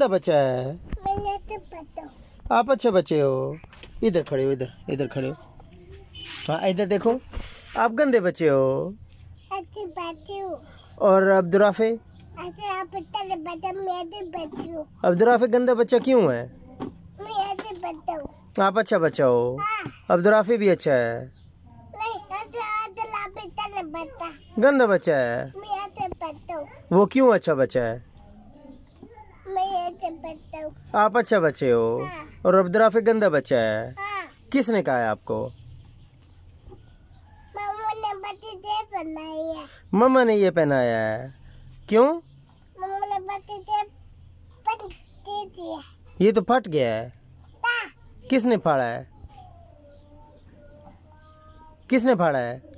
कितना बच्चा है तो आप अच्छे बच्चे हो इधर खड़े हो इधर इधर खड़े हो हाँ इधर देखो आप गंदे बच्चे हो अच्छे बच्चे हो और अब्दुराफे अब्दुराफे अच्छा, तो गंदा बच्चा क्यों है तो आप अच्छा बच्चा हो हाँ। अब्दुराफे भी अच्छा है अच्छा, गंदा बच्चा है वो क्यों अच्छा बच्चा है आप अच्छा बच्चे हो हाँ। और फिर गंदा बच्चा है हाँ। किसने कहा है आपको मम्मा ने ये पहनाया है क्यों ये तो फट गया है हाँ। किसने फाड़ा है किसने फाड़ा है